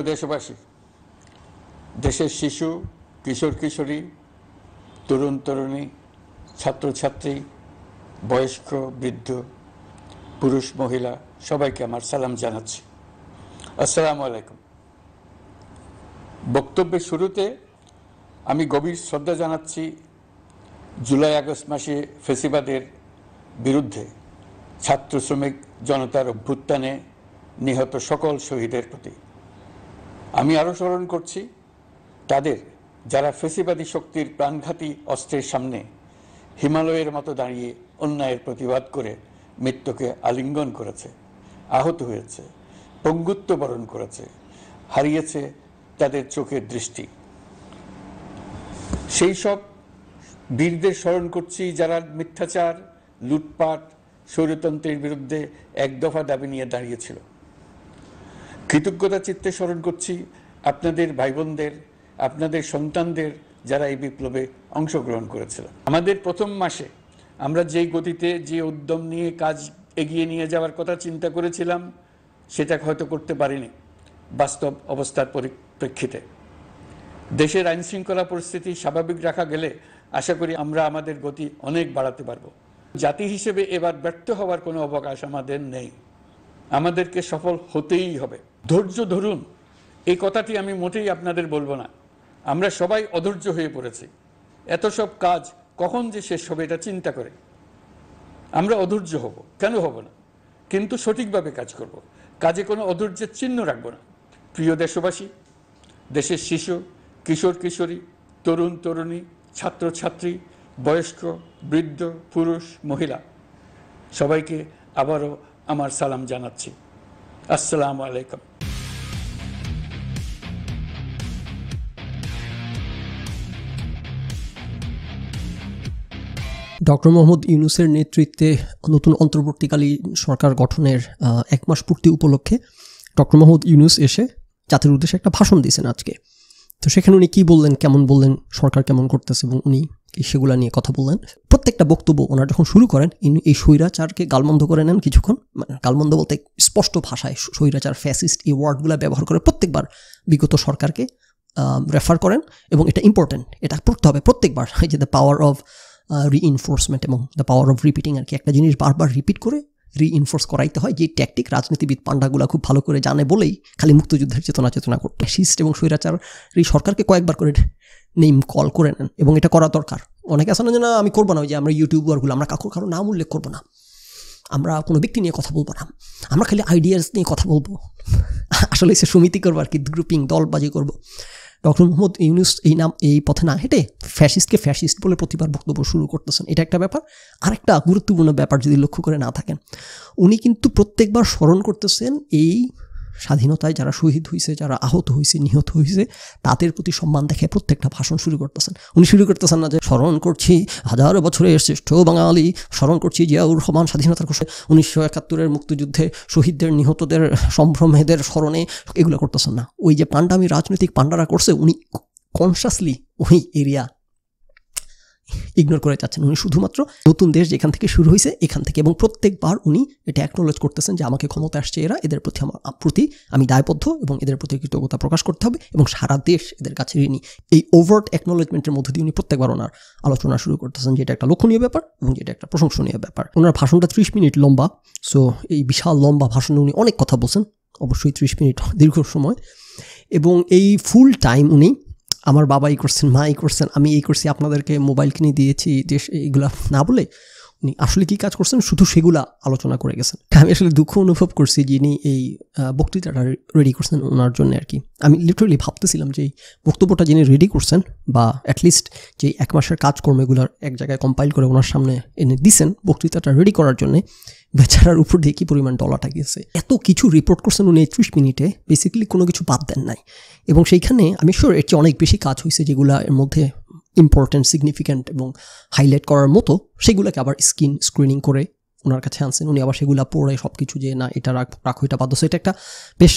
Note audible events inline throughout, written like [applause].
প্রিয় দেশবাসী দেশের শিশু কিশোর কিশোরী তরুণ তরুণী ছাত্রছাত্রী বয়স্ক বৃদ্ধ পুরুষ মহিলা সবাইকে আমার সালাম জানাচ্ছি আসসালামু আলাইকুম বক্তব্যের শুরুতে আমি গভীর শ্রদ্ধা জানাচ্ছি জুলাই আগস্ট মাসে ফেসিবাদের বিরুদ্ধে ছাত্র শ্রমিক জনতার অভ্যুত্থানে নিহত সকল শহীদের প্রতি আমি আরও স্মরণ করছি তাদের যারা ফেসিবাদী শক্তির প্রাণঘাতী অস্ত্রের সামনে হিমালয়ের মতো দাঁড়িয়ে অন্যায়ের প্রতিবাদ করে মৃত্যুকে আলিঙ্গন করেছে আহত হয়েছে পঙ্গুত্ব বরণ করেছে হারিয়েছে তাদের চোখের দৃষ্টি সেই সব বীরদের স্মরণ করছি যারা মিথ্যাচার লুটপাট স্বৈরতন্ত্রের বিরুদ্ধে এক দফা দাবি নিয়ে দাঁড়িয়েছিল কৃতজ্ঞতা চিত্তে স্মরণ করছি আপনাদের ভাই বোনদের আপনাদের সন্তানদের যারা এই বিপ্লবে অংশগ্রহণ করেছিল আমাদের প্রথম মাসে আমরা যেই গতিতে যে উদ্যম নিয়ে কাজ এগিয়ে নিয়ে যাওয়ার কথা চিন্তা করেছিলাম সেটা হয়তো করতে পারিনি বাস্তব অবস্থার পরিপ্রেক্ষিতে দেশের আইনশৃঙ্খলা পরিস্থিতি স্বাভাবিক রাখা গেলে আশা করি আমরা আমাদের গতি অনেক বাড়াতে পারব জাতি হিসেবে এবার ব্যর্থ হওয়ার কোনো অবকাশ আমাদের নেই আমাদেরকে সফল হতেই হবে ধৈর্য ধরুন এই কথাটি আমি মোটেই আপনাদের বলবো না আমরা সবাই অধৈর্য হয়ে পড়েছি এত সব কাজ কখন যে শেষ হবে এটা চিন্তা করে আমরা অধৈর্য হব কেন হব না কিন্তু সঠিকভাবে কাজ করব। কাজে কোনো অধৈর্যের চিহ্ন রাখব না প্রিয় দেশবাসী দেশের শিশু কিশোর কিশোরী তরুণ তরুণী ছাত্রছাত্রী বয়স্ক বৃদ্ধ পুরুষ মহিলা সবাইকে আবারও আমার সালাম জানাচ্ছি আসসালাম আলাইকুম ডক্টর মোহাম্মদ ইউনুসের নেতৃত্বে নতুন অন্তর্বর্তীকালীন সরকার গঠনের এক মাস পূর্তি উপলক্ষে ডক্টর মোহাম্মদ ইউনুস এসে জাতির উদ্দেশ্যে একটা ভাষণ দিয়েছেন আজকে তো সেখানে উনি কী বললেন কেমন বললেন সরকার কেমন করতেছে এবং উনি সেগুলো নিয়ে কথা বললেন প্রত্যেকটা বক্তব্য ওনারা যখন শুরু করেন এই স্বৈরাচারকে গালমন্দ করে নেন কিছুক্ষণ মানে গালমন্দ বলতে স্পষ্ট ভাষায় স্বৈরাচার ফ্যাসিস্ট এই ওয়ার্ডগুলো ব্যবহার করে প্রত্যেকবার বিগত সরকারকে রেফার করেন এবং এটা ইম্পর্ট্যান্ট এটা পড়তে হবে প্রত্যেকবার [laughs] যে দ্য পাওয়ার অফ রিইনফোর্সমেন্ট এবং দ্য পাওয়ার অফ রিপিটিং আর কি একটা জিনিস বারবার রিপিট করে রিইনফোর্স করাইতে হয় যে ট্যাকটিক রাজনীতিবিদ পাণ্ডাগুলা খুব ভালো করে জানে বলেই খালি মুক্তযুদ্ধের চেতনা চেতনা করতে শিস্ট এবং স্বৈরাচার এই সরকারকে কয়েকবার করে নেম কল করে নেন এবং এটা করা দরকার অনেকে আসলে যে না আমি করবো না ওই যে আমরা ইউটিউবারগুলো আমরা কাকুর কারো নাম উল্লেখ করবো না আমরা কোনো ব্যক্তি নিয়ে কথা বলবো না আমরা খালি আইডিয়াস নিয়ে কথা বলবো আসলে সে সমিতি করবো আর কি গ্রুপিং দলবাজি করবো ডক্টর মোহাম্মদ ইউনুস এই নাম এই পথে না হেঁটে ফ্যাসিস্টকে ফ্যাসিস্ট বলে প্রতিবার বক্তব্য শুরু করতেছেন এটা একটা ব্যাপার আর একটা গুরুত্বপূর্ণ ব্যাপার যদি লক্ষ্য করে না থাকেন উনি কিন্তু প্রত্যেকবার স্মরণ করতেছেন এই স্বাধীনতায় যারা শহীদ হয়েছে যারা আহত হয়েছে নিহত হয়েছে তাদের প্রতি সম্মান দেখে প্রত্যেকটা ভাষণ শুরু করতেছেন উনি শুরু করতেছেন না যে স্মরণ করছি হাজার বছরের শ্রেষ্ঠ বাঙালি স্মরণ করছি জিয়াউর রহমান স্বাধীনতার ঘোষে উনিশশো একাত্তরের মুক্তিযুদ্ধে শহীদদের নিহতদের সম্ভ্রমেদের স্মরণে এগুলো করতেছেন না ওই যে পাণ্ডামি রাজনৈতিক পাণ্ডারা করছে উনি কনসাসলি ওই এরিয়া ইগনোর করে যাচ্ছেন উনি শুধুমাত্র নতুন দেশ যেখান থেকে শুরু হয়েছে এখান থেকে এবং প্রত্যেকবার উনি এটা অ্যাকনোলেজ করতেছেন যে আমাকে ক্ষমতা আসছে এরা এদের প্রতি আমার প্রতি আমি দায়বদ্ধ এবং এদের প্রতি কৃতজ্ঞতা প্রকাশ করতে হবে এবং সারা দেশ এদের কাছে ঋণী এই ওভার্ট অ্যাকনোলেজমেন্টের মধ্যে দিয়ে উনি প্রত্যেকবার ওনার আলোচনা শুরু করতেছেন যেটা একটা লক্ষণীয় ব্যাপার এবং যেটা একটা প্রশংসনীয় ব্যাপার ওনার ভাষণটা ত্রিশ মিনিট লম্বা সো এই বিশাল লম্বা ভাষণে উনি অনেক কথা বলছেন অবশ্যই ত্রিশ মিনিট দীর্ঘ সময় এবং এই ফুল টাইম উনি আমার বাবাই করছেন এই করছেন আমি এই করছি আপনাদেরকে মোবাইল কিনে দিয়েছি যে এইগুলো না বলে আপনি আসলে কি কাজ করছেন শুধু সেগুলা আলোচনা করে গেছেন আমি আসলে দুঃখ অনুভব করছি যিনি এই বক্তৃতাটা রেডি করছেন ওনার জন্য আর কি আমি লিটারেলি ভাবতেছিলাম যে এই বক্তব্যটা যিনি রেডি করছেন বা অ্যাটলিস্ট যে এক মাসের কাজকর্মগুলোর এক জায়গায় কম্পাইল করে ওনার সামনে এনে দিছেন বক্তৃতাটা রেডি করার জন্যে বেচারার উপর দিয়ে কী পরিমাণ ডলাটা গিয়েছে এত কিছু রিপোর্ট করছেন উনি একত্রিশ মিনিটে বেসিক্যালি কোনো কিছু বাদ দেন নাই এবং সেইখানে আমি শিওর এর চেয়ে অনেক বেশি কাজ হয়েছে যেগুলো এর মধ্যে ইম্পর্ট্যান্ট সিগনিফিক্যান্ট এবং হাইলাইট করার মতো সেগুলোকে আবার স্কিন স্ক্রিনিং করে ওনার কাছে আনছেন উনি আবার সেগুলো পড়ে সব কিছু যে না এটা রাখ রাখো এটা বাধ্য এটা একটা বেশ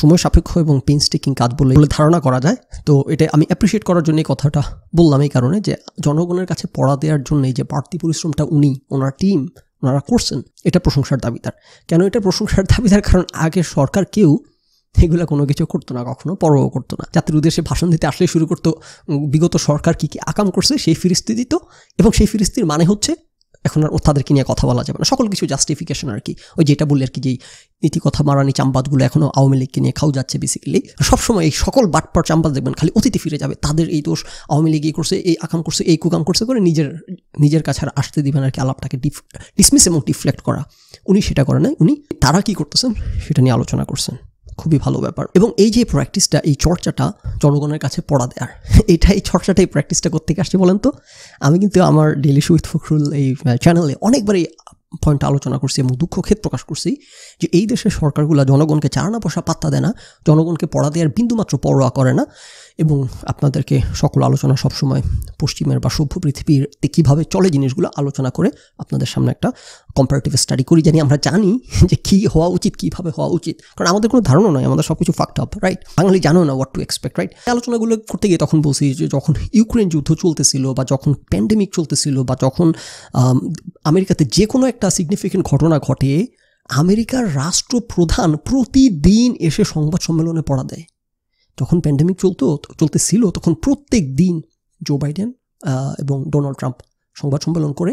সময় সাপেক্ষ এবং পেন স্টেকিং কাজ বলে ধারণা করা যায় তো এটা আমি অ্যাপ্রিসিয়েট করার জন্য এই কথাটা বললাম এই কারণে যে জনগণের কাছে পড়া দেওয়ার জন্য এই যে বাড়তি পরিশ্রমটা উনি ওনার টিম ওনারা করছেন এটা প্রশংসার দাবিদার কেন এটা প্রশংসার দাবিদার কারণ আগে সরকার কেউ এগুলো কোনো কিছু করতো না কখনো পরোয়া করতো না জাতির উদ্দেশ্যে ভাষণ দিতে আসলে শুরু করতো বিগত সরকার কী কী আকাম করছে সেই ফিরিস্তি দিত এবং সেই ফিরিস্তির মানে হচ্ছে এখন আর তাদেরকে নিয়ে কথা বলা যাবে না সকল কিছু জাস্টিফিকেশন আর কি ওই যেটা বললে আর কি যেই নীতি কথা মারানি চাম্বাদগুলো এখনও আওয়ামী লীগকে নিয়ে খাও যাচ্ছে বেসিক্যালি সবসময় এই সকল বাটপার চাম্বাদ দেখবেন খালি অতীতে ফিরে যাবে তাদের এই দোষ আওয়ামী লীগ করছে এই আকাম করছে এই কুকাম করছে করে নিজের নিজের কাছে আর আসতে দিবেন আর কি আলাপটাকে ডিসমিস এবং ডিফ্লেক্ট করা উনি সেটা করে নাই উনি তারা কী করতেছেন সেটা নিয়ে আলোচনা করছেন খুবই ভালো ব্যাপার এবং এই যে প্র্যাকটিসটা এই চর্চাটা জনগণের কাছে পড়া দেওয়ার [laughs] এটা এই চর্চাটা এই প্র্যাকটিসটা করতে আসছে বলেন তো আমি কিন্তু আমার ডেলি সুইথ ফখরুল এই চ্যানেলে অনেকবারই পয়েন্ট আলোচনা করছি এবং দুঃখ ক্ষেত প্রকাশ করছি যে এই দেশের সরকারগুলো জনগণকে চার না পয়সা পাত্তা দেয় না জনগণকে পড়া দেওয়ার বিন্দুমাত্র পরোয়া করে না এবং আপনাদেরকে সকল আলোচনা সবসময় পশ্চিমের বা সভ্য পৃথিবীর কীভাবে চলে জিনিসগুলো আলোচনা করে আপনাদের সামনে একটা কম্পারেটিভ স্টাডি করি জানি আমরা জানি যে কি হওয়া উচিত কীভাবে হওয়া উচিত কারণ আমাদের কোনো ধারণা নয় আমাদের সব কিছু ফাক্ট আপ রাইট বাঙালি জানো না হোয়াট টু এক্সপেক্ট রাইট আলোচনাগুলো করতে গিয়ে তখন বলছি যে যখন ইউক্রেন যুদ্ধ চলতেছিল বা যখন প্যান্ডেমিক চলতেছিল বা যখন আমেরিকাতে যে কোনো একটা সিগনিফিকেন্ট ঘটনা ঘটে আমেরিকার রাষ্ট্রপ্রধান প্রতিদিন এসে সংবাদ সম্মেলনে পড়া দেয় যখন প্যান্ডেমিক চলতো চলতেছিল তখন প্রত্যেক দিন জো বাইডেন এবং ডোনাল্ড ট্রাম্প সংবাদ সম্মেলন করে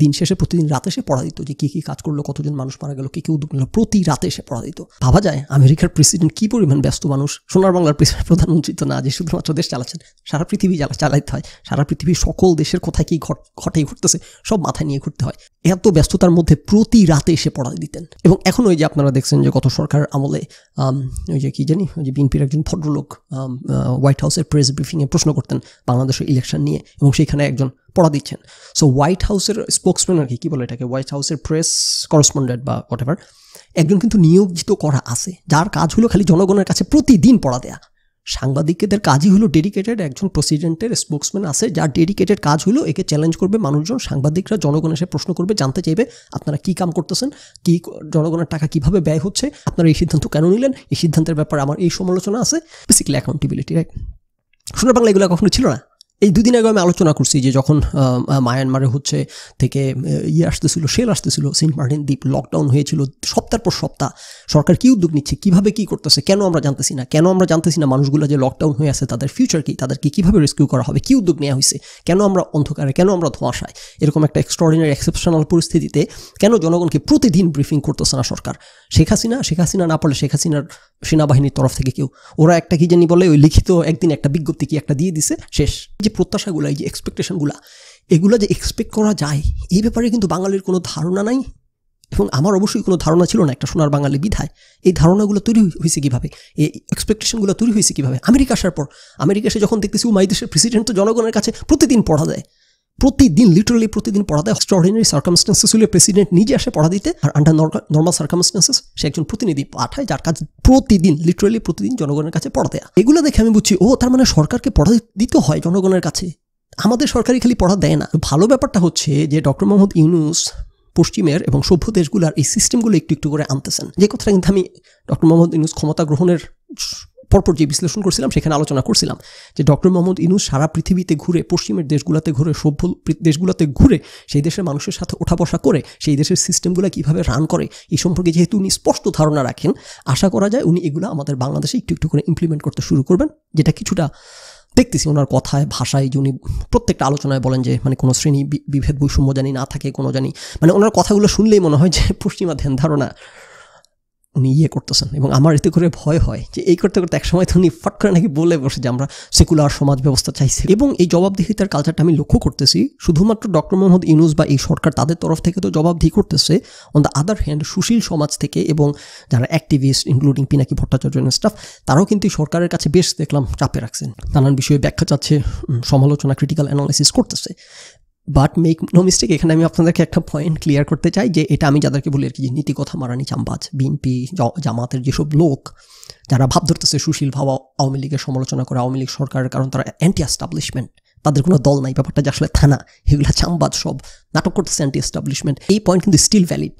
দিন শেষে প্রতিদিন রাতে সে পড়া দিত যে কী কী কাজ করলো কতজন মানুষ মারা গেল কী কী উদ্যোগ নিল প্রতি রাতে সে পড়া দিত ভাবা যায় আমেরিকার প্রেসিডেন্ট কী পরিমাণ ব্যস্ত মানুষ সোনার বাংলার প্রধানমন্ত্রী তো না যে শুধুমাত্র দেশ চালাচ্ছেন সারা পৃথিবী চালা চালাইতে হয় সারা পৃথিবীর সকল দেশের কোথায় কী ঘট ঘটে ঘটতেছে সব মাথায় নিয়ে ঘুরতে হয় এত ব্যস্ততার মধ্যে প্রতি রাতে এসে পড়া দিতেন এবং এখন ওই যে আপনারা দেখছেন যে গত সরকার আমলে ওই যে কী জানি ওই যে বিএনপির একজন ভদ্রলোক হোয়াইট হাউসের প্রেস ব্রিফিংয়ে প্রশ্ন করতেন বাংলাদেশের ইলেকশন নিয়ে এবং সেইখানে একজন পড়া দিচ্ছেন সো হোয়াইট হাউসের স্পোক্সম্যান আর কি বলে এটাকে হোয়াইট হাউসের প্রেস করসপন্ডেন্ট বা হোয়াট এভার একজন কিন্তু নিয়োজিত করা আছে যার কাজ হলো খালি জনগণের কাছে প্রতিদিন পড়া দেয়া সাংবাদিকদের কাজই হলো ডেডিকেটেড একজন প্রেসিডেন্টের স্পোক্সম্যান আছে যার ডেডিকেটেড কাজ হলো একে চ্যালেঞ্জ করবে মানুষজন সাংবাদিকরা জনগণ এসে প্রশ্ন করবে জানতে চাইবে আপনারা কি কাম করতেছেন কি জনগণের টাকা কিভাবে ব্যয় হচ্ছে আপনারা এই সিদ্ধান্ত কেন নিলেন এই সিদ্ধান্তের ব্যাপারে আমার এই সমালোচনা আছে বেসিক্যালি অ্যাকাউন্টেবিলিটি রাইট শোনার বাংলা এগুলো কখনো ছিল না এই দুদিন আগে আমি আলোচনা করছি যে যখন মায়ানমারে হচ্ছে থেকে ইয়ে আসতেছিল সেল আসতেছিল সেন্ট মার্টিন দ্বীপ লকডাউন হয়েছিল সপ্তাহ পর সপ্তাহ সরকার কী উদ্যোগ নিচ্ছে কীভাবে কী করতেছে কেন আমরা জানতেছি না কেন আমরা জানতেছি না মানুষগুলো যে লকডাউন হয়ে আছে তাদের ফিউচার কী তাদেরকে কীভাবে রেস্কিউ করা হবে কী উদ্যোগ নেওয়া হয়েছে কেন আমরা অন্ধকারে কেন আমরা ধোঁয়াশায় এরকম একটা এক্সট্রাঅর্ডিনারি এক্সেপশনাল পরিস্থিতিতে কেন জনগণকে প্রতিদিন ব্রিফিং করতেছে না সরকার শেখ হাসিনা শেখ হাসিনা না পারলে শেখ হাসিনার সেনাবাহিনীর তরফ থেকে কেউ ওরা একটা কী জানি বলে ওই লিখিত একদিন একটা বিজ্ঞপ্তি কি একটা দিয়ে দিছে শেষ যে যে প্রত্যাশাগুলো এই যে এক্সপেকটেশনগুলো এগুলো যে এক্সপেক্ট করা যায় এই ব্যাপারে কিন্তু বাঙালির কোনো ধারণা নাই এবং আমার অবশ্যই কোনো ধারণা ছিল না একটা সোনার বাঙালি বিধায় এই ধারণাগুলো তৈরি হয়েছে কীভাবে এই এক্সপেকটেশনগুলো তৈরি হয়েছে কীভাবে আমেরিকা আসার পর আমেরিকা এসে যখন দেখতেছি উমাই দেশের প্রেসিডেন্ট তো জনগণের কাছে প্রতিদিন পড়া দেয় প্রতিদিন লিটারালি প্রতিদিন দেয় এক্সট্রাঅর্ডিনারি সার্কামস্টেন্সেস হলে প্রেসিডেন্ট নিজে আসে পড়া দিতে আর আন্ডার নর্মাল সার্কামস্টেন্সেস সে একজন প্রতিনিধি পাঠায় যার কাজ প্রতিদিন লিটারালি প্রতিদিন জনগণের কাছে পড়া দেয়া এগুলো দেখে আমি বুঝছি ও তার মানে সরকারকে পড়া দিতে হয় জনগণের কাছে আমাদের সরকারি খালি পড়া দেয় না ভালো ব্যাপারটা হচ্ছে যে ডক্টর মোহাম্মদ ইউনুস পশ্চিমের এবং সভ্য দেশগুলোর এই সিস্টেমগুলো একটু একটু করে আনতেছেন যে কথাটা কিন্তু আমি ডক্টর মোহাম্মদ ইউনুস ক্ষমতা গ্রহণের পরপর যে বিশ্লেষণ করছিলাম সেখানে আলোচনা করছিলাম যে ডক্টর মোহাম্মদ ইনুস সারা পৃথিবীতে ঘুরে পশ্চিমের দেশগুলোতে ঘুরে সভ্য দেশগুলোতে ঘুরে সেই দেশের মানুষের সাথে ওঠা বসা করে সেই দেশের সিস্টেমগুলো কীভাবে রান করে এই সম্পর্কে যেহেতু উনি স্পষ্ট ধারণা রাখেন আশা করা যায় উনি এগুলো আমাদের বাংলাদেশে একটু একটু করে ইমপ্লিমেন্ট করতে শুরু করবেন যেটা কিছুটা দেখতেছি ওনার কথায় ভাষায় যে উনি প্রত্যেকটা আলোচনায় বলেন যে মানে কোনো শ্রেণী বিভেদ বৈষম্য জানি না থাকে কোনো জানি মানে ওনার কথাগুলো শুনলেই মনে হয় যে পশ্চিমা ধ্যান ধারণা উনি ইয়ে করতেছেন এবং আমার এতে করে ভয় হয় যে এই করতে করতে একসময় তো উনি ফট করে নাকি বলে বসে যে আমরা সেকুলার সমাজ ব্যবস্থা চাইছি এবং এই জবাবদিহিতার কালচারটা আমি লক্ষ্য করতেছি শুধুমাত্র ডক্টর মোহাম্মদ ইউনুস বা এই সরকার তাদের তরফ থেকে তো জবাবদিহি করতেছে অন দ্য আদার হ্যান্ড সুশীল সমাজ থেকে এবং যারা activist including Pinaki Bhattacharya stuff তারাও কিন্তু এই সরকারের কাছে বেশ দেখলাম চাপে রাখছেন নানান বিষয়ে ব্যাখ্যা চাচ্ছে সমালোচনা ক্রিটিক্যাল অ্যানালাইসিস করতেছে বাট মেক নো মিস্টেক এখানে আমি আপনাদেরকে একটা পয়েন্ট ক্লিয়ার করতে চাই যে এটা আমি যাদেরকে বলি আর কি যে নীতিকথা মারানি চাম্বাজ বিএনপি জামাতের যেসব লোক যারা ভাব ধরতেছে সুশীল ভাবা আওয়ামী লীগের সমালোচনা করে আওয়ামী লীগ সরকারের কারণ তারা অ্যান্টি এস্টাবলিশমেন্ট তাদের কোনো দল নাই ব্যাপারটা যে আসলে থানা এগুলো চাম্বাজ সব নাটক করতেছে অ্যান্টি এস্টাবলিশমেন্ট এই পয়েন্ট কিন্তু স্টিল ভ্যালিড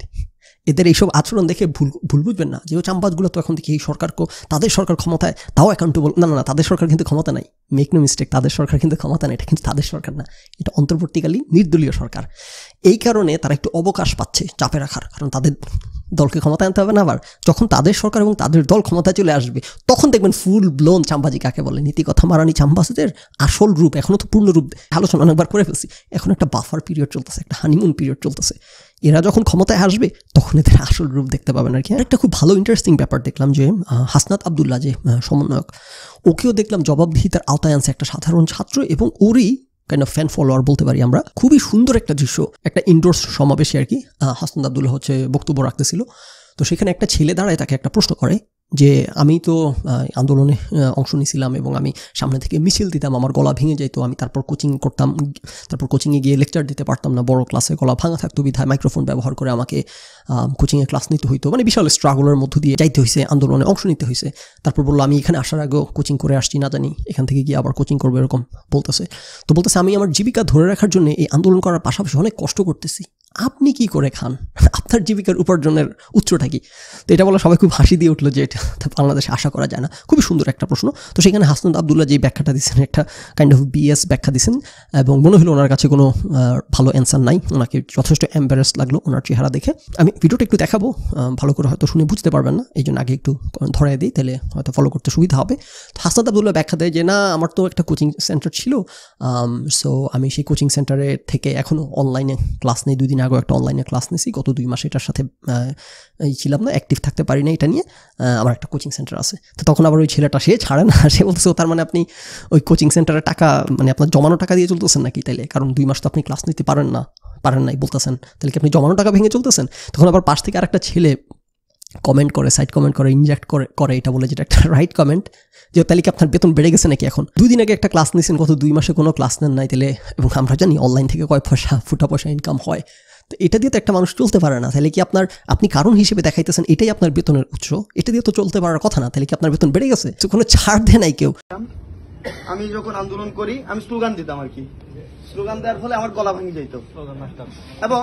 এদের এইসব আচরণ দেখে ভুল ভুল বুঝবেন না যে চাম্বাজগুলো তো এখন দেখি এই সরকারকে তাদের সরকার ক্ষমতায় তাও অ্যাকাউন্টেবল না না না তাদের সরকার কিন্তু ক্ষমতা নাই মেক নো মিস্টেক তাদের সরকার কিন্তু ক্ষমতা নাই এটা কিন্তু তাদের সরকার না এটা অন্তর্বর্তীকালীন নির্দলীয় সরকার এই কারণে তারা একটু অবকাশ পাচ্ছে চাপে রাখার কারণ তাদের দলকে ক্ষমতায় আনতে হবে না আবার যখন তাদের সরকার এবং তাদের দল ক্ষমতায় চলে আসবে তখন দেখবেন ফুল ব্লোন চাম্বাজি কাকে বলে নীতি কথা মারানি চাম্বাসদের আসল রূপ এখনও তো পূর্ণ রূপ আলোচনা অনেকবার করে ফেলছি এখন একটা বাফার পিরিয়ড চলতেছে একটা হানিমুন পিরিয়ড চলতেছে এরা যখন ক্ষমতায় আসবে তখন এদের আসল রূপ দেখতে পাবেন আর কি একটা খুব ভালো ইন্টারেস্টিং ব্যাপার দেখলাম যে হাসনাত আবদুল্লা যে সমন্বয়ক ওকেও দেখলাম জবাবদিহিতার আওতায় আনছে একটা সাধারণ ছাত্র এবং ওরই কাইন্ড অফ ফ্যান ফলোয়ার বলতে পারি আমরা খুবই সুন্দর একটা দৃশ্য একটা ইনডোর সমাবেশে আর কি হাসনাদ আবদুল্লাহ হচ্ছে বক্তব্য রাখতেছিল তো সেখানে একটা ছেলে দাঁড়ায় তাকে একটা প্রশ্ন করে যে আমি তো আন্দোলনে অংশ নিয়েছিলাম এবং আমি সামনে থেকে মিছিল দিতাম আমার গলা ভেঙে যাইতো আমি তারপর কোচিং করতাম তারপর কোচিংয়ে গিয়ে লেকচার দিতে পারতাম না বড় ক্লাসে গলা ভাঙা থাকতো বিধায় মাইক্রোফোন ব্যবহার করে আমাকে কোচিংয়ে ক্লাস নিতে হইতো মানে বিশাল স্ট্রাগলের মধ্য দিয়ে যাইতে হয়েছে আন্দোলনে অংশ নিতে হয়েছে তারপর বললো আমি এখানে আসার আগেও কোচিং করে আসছি না জানি এখান থেকে গিয়ে আবার কোচিং করবো এরকম বলতেছে তো বলতেছে আমি আমার জীবিকা ধরে রাখার জন্য এই আন্দোলন করার পাশাপাশি অনেক কষ্ট করতেছি আপনি কি করে খান তার জীবিকার উপার্জনের উচ্চটা কি তো এটা বলা সবাই খুব হাসি দিয়ে উঠলো যে এটা বাংলাদেশে আশা করা যায় না খুবই সুন্দর একটা প্রশ্ন তো সেখানে হাসনাদ আবদুল্লাহ যে ব্যাখ্যাটা দিচ্ছেন একটা কাইন্ড অফ বিএস ব্যাখ্যা দিচ্ছেন এবং মনে হলো ওনার কাছে কোনো ভালো অ্যান্সার নাই ওনাকে যথেষ্ট অ্যাম্বারেস লাগলো ওনার চেহারা দেখে আমি ভিডিওটা একটু দেখাবো ভালো করে হয়তো শুনে বুঝতে পারবেন না এই জন্য আগে একটু ধরাই দিই তাহলে হয়তো ফলো করতে সুবিধা হবে তো হাসনাদ আবদুল্লাহ ব্যাখ্যা দেয় যে না আমার তো একটা কোচিং সেন্টার ছিল সো আমি সেই কোচিং সেন্টারে থেকে এখনও অনলাইনে ক্লাস নেই দুই দিন আগেও একটা অনলাইনে ক্লাস নিয়েছি গত দুই মাস এটার সাথে এই ছিলাম না অ্যাক্টিভ থাকতে পারি না এটা নিয়ে আমার একটা কোচিং সেন্টার আছে তো তখন আবার ওই ছেলেটা সে ছাড়ে না সে বলতেছে তার মানে আপনি ওই কোচিং সেন্টারে টাকা মানে আপনার জমানো টাকা দিয়ে চলতেছেন নাকি তাইলে কারণ দুই মাস তো আপনি ক্লাস নিতে পারেন না পারেন নাই বলতেছেন তাহলে কি আপনি জমানো টাকা ভেঙে চলতেছেন তখন আবার পাশ থেকে আরেকটা ছেলে কমেন্ট করে সাইড কমেন্ট করে ইনজেক্ট করে করে এটা বলে যেটা একটা রাইট কমেন্ট যে তাহলে কি আপনার বেতন বেড়ে গেছে নাকি এখন দুই দিন আগে একটা ক্লাস নিয়েছেন গত দুই মাসে কোনো ক্লাস নেন নাই তাহলে এবং আমরা জানি অনলাইন থেকে কয় পয়সা ফুটা পয়সা ইনকাম হয় তো এটা দিয়ে তো একটা মানুষ চলতে পারে না তাহলে কি আপনার আপনি কারণ হিসেবে দেখাইতেছেন এটাই আপনার বেতনের উৎস এটা দিয়ে তো চলতে পারার কথা না তাহলে কি আপনার বেতন বেড়ে গেছে তো কোনো ছাড় দেয় নাই কেউ আমি যখন আন্দোলন করি আমি স্লোগান দিতাম আর কি স্লোগান দেওয়ার ফলে আমার গলা ভাঙি যাইতো এবং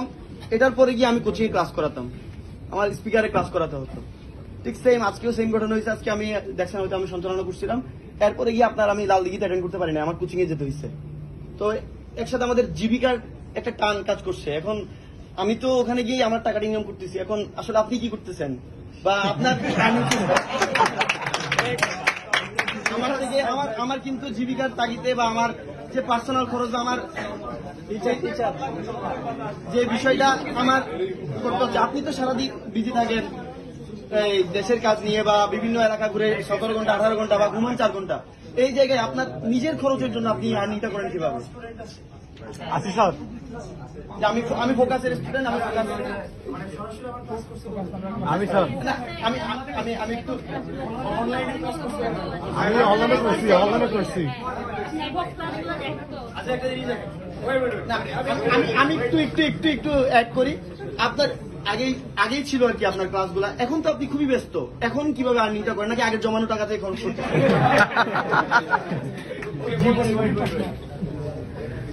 এটার পরে গিয়ে আমি কোচিং ক্লাস করাতাম আমার স্পিকারে ক্লাস করাতে হতো ঠিক সেম আজকেও সেম ঘটনা হয়েছে আজকে আমি দেখছেন হয়তো আমি সঞ্চালনা করছিলাম এরপরে গিয়ে আপনার আমি লাল দিঘিতে অ্যাটেন্ড করতে পারি না আমার কোচিং এ যেতে হয়েছে তো একসাথে আমাদের জীবিকার একটা টান কাজ করছে এখন আমি তো ওখানে গিয়ে আমার টাকাটা ইনকাম করতেছি এখন আসলে আপনি কি করতেছেন বা আপনার আমার আমার আমার কিন্তু জীবিকার তাগিদে বা আমার যে পার্সোনাল খরচ আমার যে বিষয়টা আমার করতে হচ্ছে আপনি তো সারাদিন বিজি থাকেন এই দেশের কাজ নিয়ে বা বিভিন্ন এলাকা ঘুরে সতেরো ঘন্টা আঠারো ঘন্টা বা ঘুমান চার ঘন্টা এই জায়গায় আপনার নিজের খরচের জন্য আপনি আর্নিংটা করেন কিভাবে আসি স্যার আমি আমি ফোকাসের স্টুডেন্ট আমি আমি স্যার আমি আমি আমি একটু অনলাইনে ক্লাস করছি আমি অনলাইনে করছি অনলাইনে করছি আচ্ছা, আমি একটু একটু একটু একটু অ্যাড করি আপনার আগেই আগেই ছিল আর কি আপনার ক্লাসগুলা এখন তো আপনি খুবই ব্যস্ত এখন কিভাবে আর্নিংটা করেন নাকি আগের জমানো টাকাতে এখন [laughs]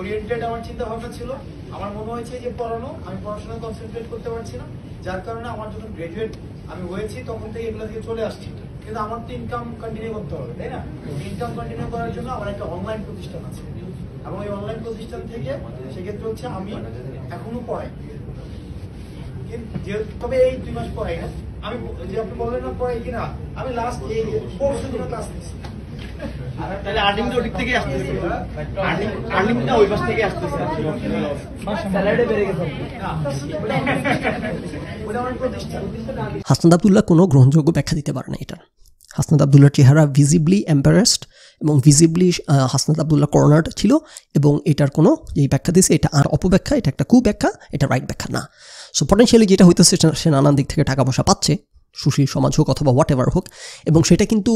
ওরিয়েন্টেড আমার চিন্তা ভাবনা ছিল আমার মনে হয়েছে যে পড়ানো আমি পড়াশোনায় কনসেন্ট্রেট করতে পারছি না যার কারণে আমার যখন গ্রাজুয়েট আমি হয়েছি তখন থেকে এগুলো থেকে চলে আসছি কিন্তু আমার তো ইনকাম কন্টিনিউ করতে হবে তাই না ইনকাম কন্টিনিউ করার জন্য আমার একটা অনলাইন প্রতিষ্ঠান আছে এবং এই অনলাইন প্রতিষ্ঠান থেকে সেক্ষেত্রে হচ্ছে আমি এখনো পড়াই তবে এই দুই মাস পড়াই না আমি যে আপনি বললেন না পড়াই কিনা আমি লাস্ট পরশু দিনও ক্লাস নিয়েছি তাহলে আর্নিংটা থেকে আসতেছে আর্নিং ওই পাশ থেকে আসতেছে হাসনাদ আবদুল্লাহ কোনো গ্রহণযোগ্য ব্যাখ্যা দিতে পারে না এটা হাসনাদ আবদুল্লার চেহারা ভিজিবলি এম্বারেসড এবং ভিজিবলি হাসনাদ আবদুল্লাহ করোনাটা ছিল এবং এটার কোনো যেই ব্যাখ্যা দিয়েছে এটা আর অপব্যাখ্যা এটা একটা কুব্যাখ্যা এটা রাইট ব্যাখ্যা না সো পটেন্সিয়ালি যেটা হইতেছে সে নানান দিক থেকে টাকা পয়সা পাচ্ছে সুশীল সমাজ হোক অথবা হোয়াট এভার হোক এবং সেটা কিন্তু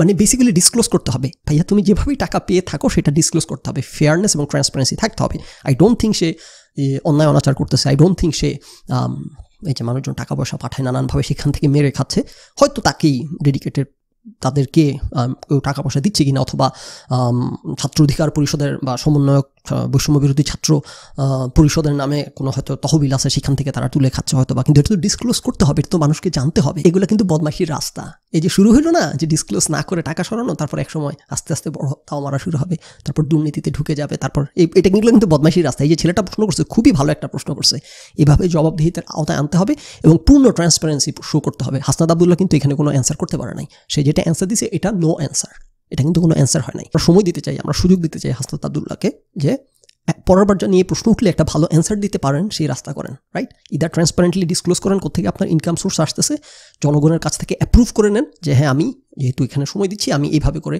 মানে বেসিক্যালি ডিসক্লোজ করতে হবে ভাইয়া তুমি যেভাবেই টাকা পেয়ে থাকো সেটা ডিসক্লোজ করতে হবে ফেয়ারনেস এবং ট্রান্সপারেন্সি থাকতে হবে আই ডোন্ট থিঙ্ক সে অন্যায় অনাচার করতেছে আই ডোন্ট থিঙ্ক সে এই যে মানুষজন টাকা পয়সা পাঠায় নানানভাবে সেখান থেকে মেরে খাচ্ছে হয়তো তাকেই ডেডিকেটেড তাদেরকে কেউ টাকা পয়সা দিচ্ছে কিনা অথবা ছাত্র অধিকার পরিষদের বা সমন্বয়ক বৈষম্য বিরোধী ছাত্র পরিষদের নামে কোনো হয়তো তহবিল আছে সেখান থেকে তারা তুলে খাচ্ছে হয়তো বা কিন্তু এটা তো ডিসক্লোজ করতে হবে এটা তো মানুষকে জানতে হবে এগুলো কিন্তু বদমাশির রাস্তা এই যে শুরু হলো না যে ডিসক্লোজ না করে টাকা সরানো তারপর একসময় আস্তে আস্তে বড় তাও মারা শুরু হবে তারপর দুর্নীতিতে ঢুকে যাবে তারপর এই এটা কিন্তু কিন্তু বদমাশির রাস্তা এই যে ছেলেটা প্রশ্ন করছে খুবই ভালো একটা প্রশ্ন করছে এভাবে জবাবদিহিতার আওতায় আনতে হবে এবং পূর্ণ ট্রান্সপারেন্সি শো করতে হবে হাসনাদ আবদুল্লাহ কিন্তু এখানে কোনো অ্যান্সার করতে পারে নাই সে যে যেটা অ্যান্সার দিছে এটা নো অ্যান্সার এটা কিন্তু কোনো অ্যান্সার হয় নাই আমরা সময় দিতে চাই আমরা সুযোগ দিতে চাই হাসনাত আবদুল্লাহকে যে পরের যা নিয়ে প্রশ্ন উঠলে একটা ভালো অ্যান্সার দিতে পারেন সেই রাস্তা করেন রাইট ইদার ট্রান্সপারেন্টলি ডিসক্লোজ করেন কোথেকে আপনার ইনকাম সোর্স আসতেছে জনগণের কাছ থেকে অ্যাপ্রুভ করে নেন যে হ্যাঁ আমি যেহেতু এখানে সময় দিচ্ছি আমি এইভাবে করে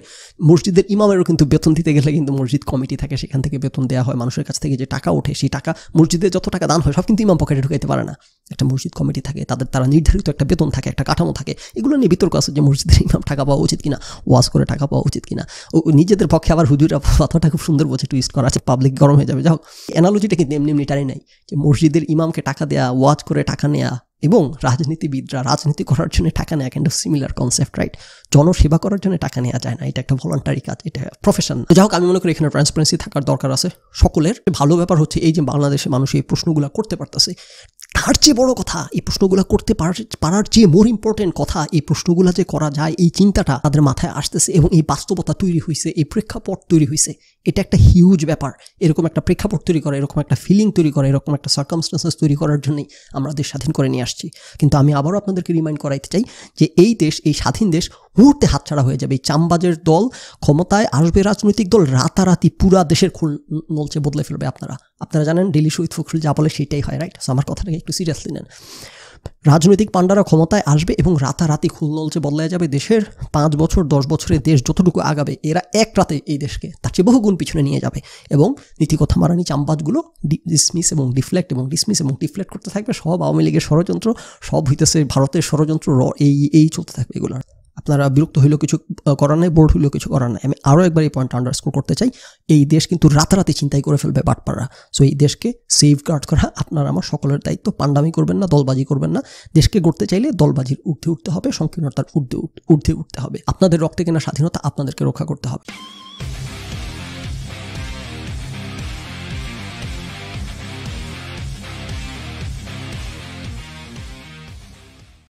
মসজিদের ইমামেরও কিন্তু বেতন দিতে গেলে কিন্তু মসজিদ কমিটি থাকে সেখান থেকে বেতন দেওয়া হয় মানুষের কাছ থেকে যে টাকা ওঠে সেই টাকা মসজিদে যত টাকা দান হয় সব কিন্তু ইমাম পকেটে ঢুকাইতে পারে না একটা মসজিদ কমিটি থাকে তাদের তারা নির্ধারিত একটা বেতন থাকে একটা কাঠামো থাকে এগুলো নিয়ে বিতর্ক আছে যে মসজিদের ইমাম টাকা পাওয়া উচিত কিনা ওয়াশ করে টাকা পাওয়া উচিত কিনা ও নিজেদের পক্ষে আবার হুজুরা কথাটা খুব সুন্দর বলছে টুইস্ট করা আছে পাবলিক গরম হয়ে যাবে যাই হোক অ্যানালজিটা কিন্তু এমনি এমনি টাই নাই যে মসজিদের ইমামকে টাকা দেওয়া ওয়াচ করে টাকা নেওয়া এবং রাজনীতিবিদরা রাজনীতি করার জন্য টাকা নেয় কিন্তু সিমিলার কনসেপ্ট রাইট জনসেবা করার জন্য টাকা নেওয়া যায় না এটা একটা ভলান্টারি কাজ এটা প্রফেশন যাই হোক আমি মনে করি এখানে ট্রান্সপারেন্সি থাকার দরকার আছে সকলের ভালো ব্যাপার হচ্ছে এই যে বাংলাদেশের মানুষ এই প্রশ্নগুলো করতে পারতেছে তার চেয়ে বড় কথা এই প্রশ্নগুলো করতে পারার চেয়ে মোর ইম্পর্টেন্ট কথা এই প্রশ্নগুলো যে করা যায় এই চিন্তাটা তাদের মাথায় আসতেছে এবং এই বাস্তবতা তৈরি হয়েছে এই প্রেক্ষাপট তৈরি হয়েছে এটা একটা হিউজ ব্যাপার এরকম একটা প্রেক্ষাপট তৈরি করা এরকম একটা ফিলিং তৈরি করা এরকম একটা সার্কামস্টান্সেস তৈরি করার জন্যই আমরা দেশ স্বাধীন করে নিয়ে আসছি কিন্তু আমি আবারও আপনাদেরকে রিমাইন্ড করাইতে চাই যে এই দেশ এই স্বাধীন দেশ মুহূর্তে হাতছাড়া হয়ে যাবে এই চামবাজের দল ক্ষমতায় আসবে রাজনৈতিক দল রাতারাতি পুরা দেশের খোল নলচে বদলে ফেলবে আপনারা আপনারা জানেন ডেলি শহীদ ফখরুল যা বলে সেটাই হয় রাইট আমার কথাটাকে একটু সিরিয়াসলি নেন রাজনৈতিক পাণ্ডারা ক্ষমতায় আসবে এবং রাতারাতি খুলনলচে বদলায় যাবে দেশের পাঁচ বছর দশ বছরে দেশ যতটুকু আগাবে এরা এক রাতে এই দেশকে তার চেয়ে বহুগুণ পিছনে নিয়ে যাবে এবং নীতিকথা মারানি চাম্বাজগুলো ডিসমিস এবং ডিফ্লেক্ট এবং ডিসমিস এবং ডিফ্লেক্ট করতে থাকবে সব আওয়ামী লীগের ষড়যন্ত্র সব হইতেছে ভারতের ষড়যন্ত্র র এই এই চলতে থাকবে এগুলো আপনারা বিরক্ত হইলেও কিছু করার নাই বোর্ড হইলেও কিছু করার নাই আমি আরও একবার এই পয়েন্ট আন্ডারস্কোর করতে চাই এই দেশ কিন্তু রাতারাতি চিন্তাই করে ফেলবে বাটপাড়া সো এই দেশকে সেফ গার্ড করা আপনারা আমার সকলের দায়িত্ব পান্ডামি করবেন না দলবাজি করবেন না দেশকে গড়তে চাইলে দলবাজির ঊর্ধ্বে উঠতে হবে সংকীর্ণতার ঊর্ধ্বে ঊর্ধ্বে উঠতে হবে আপনাদের রক্তে কেনা স্বাধীনতা আপনাদেরকে রক্ষা করতে হবে